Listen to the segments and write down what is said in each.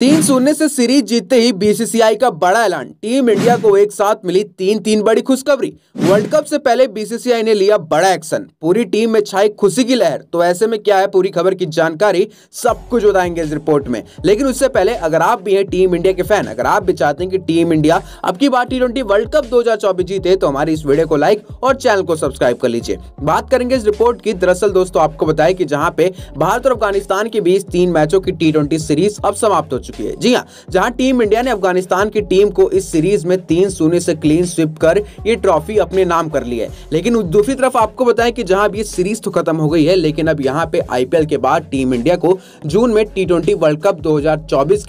तीन शून्य से सीरीज जीतते ही बीसीसीआई का बड़ा ऐलान टीम इंडिया को एक साथ मिली तीन तीन बड़ी खुशखबरी वर्ल्ड कप से पहले बीसीसीआई ने लिया बड़ा एक्शन पूरी टीम में छाई खुशी की लहर तो ऐसे में क्या है पूरी खबर की जानकारी सब कुछ बताएंगे इस रिपोर्ट में लेकिन उससे पहले अगर आप भी हैं टीम इंडिया के फैन अगर आप भी चाहते हैं कि टीम इंडिया अब की बार टी वर्ल्ड कप दो जीते तो हमारी इस वीडियो को लाइक और चैनल को सब्सक्राइब कर लीजिए बात करेंगे इस रिपोर्ट की दरअसल दोस्तों आपको बताए की जहाँ पे भारत और अफगानिस्तान के बीच तीन मैचों की टी सीरीज अब समाप्त हो चुकी है जी हाँ जहां टीम इंडिया ने अफगानिस्तान की टीम को इस सीरीज में तीन शून्य से क्लीन स्विप कर ये ट्रॉफी अपने नाम कर ली है लेकिन दूसरी तरफ आपको बताएं कि जहां ये सीरीज तो खत्म हो गई है लेकिन अब यहाँ पे आईपीएल के बाद टीम इंडिया को जून में टी वर्ल्ड कप दो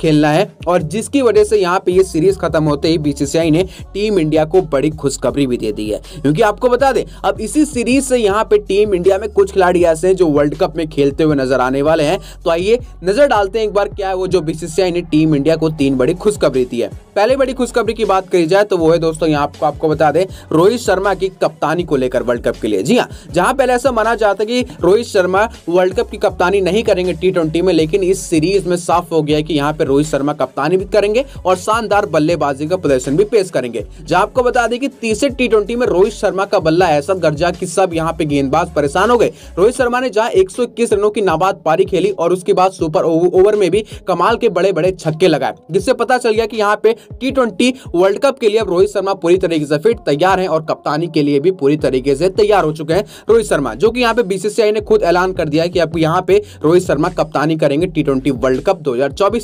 खेलना है और जिसकी वजह से यहाँ पे ये सीरीज खत्म होते ही बीसीसीआई ने टीम इंडिया को बड़ी खुशखबरी भी दे दी है क्योंकि आपको बता दें अब इसी सीरीज से यहाँ पे टीम इंडिया में कुछ खिलाड़ी ऐसे हैं जो वर्ल्ड कप में खेलते हुए नजर आने वाले हैं तो आइए नजर डालते हैं एक बार क्या है वो जो बीसीसीआई ने टीम इंडिया को तीन बड़ी खुशखबरी दी है पहले बड़ी खुशखबरी की बात करी जाए तो वो है दोस्तों यहाँ आपको आपको बता दें रोहित शर्मा की कप्तानी को लेकर वर्ल्ड कप के लिए जी हाँ जहां पहले ऐसा माना जाता कि रोहित शर्मा वर्ल्ड कप की कप्तानी नहीं करेंगे टी में लेकिन इस सीरीज में साफ हो गया है कि यहाँ पे रोहित शर्मा कप्तानी भी करेंगे और शानदार बल्लेबाजी का प्रदर्शन भी पेश करेंगे जहां आपको बता दें कि तीसरे टी में रोहित शर्मा का बल्ला ऐसा गर्जा की सब यहाँ पे गेंदबाज परेशान हो गए रोहित शर्मा ने जहां एक रनों की नाबाद पारी खेली और उसके बाद सुपर ओवर में भी कमाल के बड़े बड़े छक्के लगाए जिससे पता चल गया कि यहाँ पे टी वर्ल्ड कप के लिए रोहित शर्मा पूरी तरीके से फिट तैयार है और कप्तानी के लिए भी पूरी तरीके से तैयार हो चुके हैं रोहित शर्मा जो कि यहाँ पे बीसीसीआई ने खुद ऐलान कर दिया है कि अब यहाँ पे रोहित शर्मा कप्तानी करेंगे टी वर्ल्ड कप दो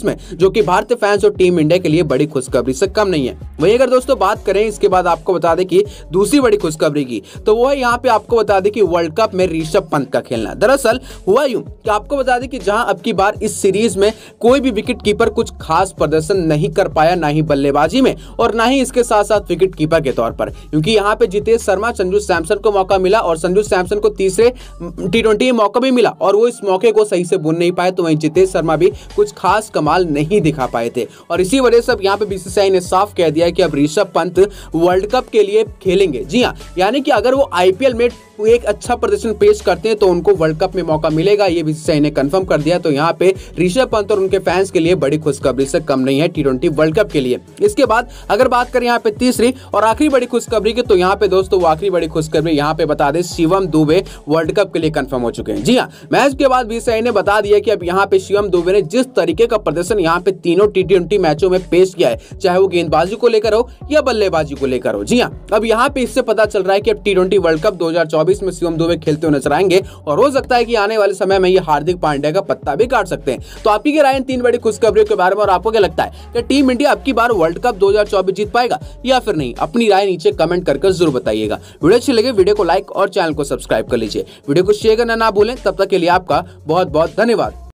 में जो की भारतीय फैंस और टीम इंडिया के लिए बड़ी खुशखबरी से कम नहीं है वही अगर दोस्तों बात करें इसके बाद आपको बता दें कि दूसरी बड़ी खुशखबरी की तो वो है यहाँ पे आपको बता दें कि वर्ल्ड कप में ऋषभ पंत का खेलना दरअसल हुआ यूं कि आपको बता दें कि जहां अब की बार इस सीरीज में कोई भी विकेट कीपर पर कुछ खास प्रदर्शन नहीं कर पाया ना ही बल्लेबाजी में और ना ही इसके साथ साथ विकेट कीपर के तौर पर क्योंकि यहाँ पे जितेश शर्मा संजू सैमसन को मौका मिला और संजू सैमसन को तीसरे टी ट्वेंटी मौका भी मिला और वो इस मौके को सही से बुन नहीं पाए तो वही जितेश शर्मा भी कुछ खास कमाल नहीं दिखा पाए थे और इसी वजह से अब यहाँ पे बीसीसीआई ने साफ कह दिया कि अब ऋषभ पंत वर्ल्ड कप के लिए खेलेंगे जी हाँ यानी कि अगर वो आईपीएल में एक अच्छा प्रदर्शन पेश करते हैं तो उनको वर्ल्ड कप में मौका मिलेगा ये बीसीसीआई ने कंफर्म कर दिया तो यहाँ पे ऋषभ पंत और उनके फैंस के लिए बड़ी बड़ी खुशखबरी से कम नहीं है टी वर्ल्ड कप के लिए इसके बाद अगर बात करें यहाँ पे तीसरी और आखिरी बड़ी खुशखबरी की तो यहाँ पे दोस्तों आखिरी बड़ी खुशखबरी यहाँ पे बता दे शिवम दुबे वर्ल्ड कप के लिए कन्फर्म हो चुके हैं जी हाँ मैच के बाद बीसीआई ने बता दिया कि अब यहाँ पे शिवम दुबे ने जिस तरीके का प्रदर्शन यहाँ पे तीनों टी मैचों में पेश किया है चाहे वो गेंदबाजी को लेकर हो या बल्लेबाजी को लेकर हो जी हाँ अब यहाँ पे इससे पता चल रहा है कि अब टी वर्ल्ड कप 2024 में शिवम दुबे खेलते हुए नजर आएंगे और हो सकता है कि आने वाले समय में ये हार्दिक पांड्या का पत्ता भी काट सकते हैं तो आपकी राय तीन बड़ी खुशखबरी मुकाबले के बारे में और आपको क्या लगता है कि टीम इंडिया अब की बार वर्ल्ड कप 2024 जीत पाएगा या फिर नहीं अपनी राय नीचे कमेंट करके जरूर बताइएगा वीडियो अच्छी लगे वीडियो को लाइक और चैनल को सब्सक्राइब कर लीजिए वीडियो को शेयर करना ना भूलें तब तक के लिए आपका बहुत बहुत धन्यवाद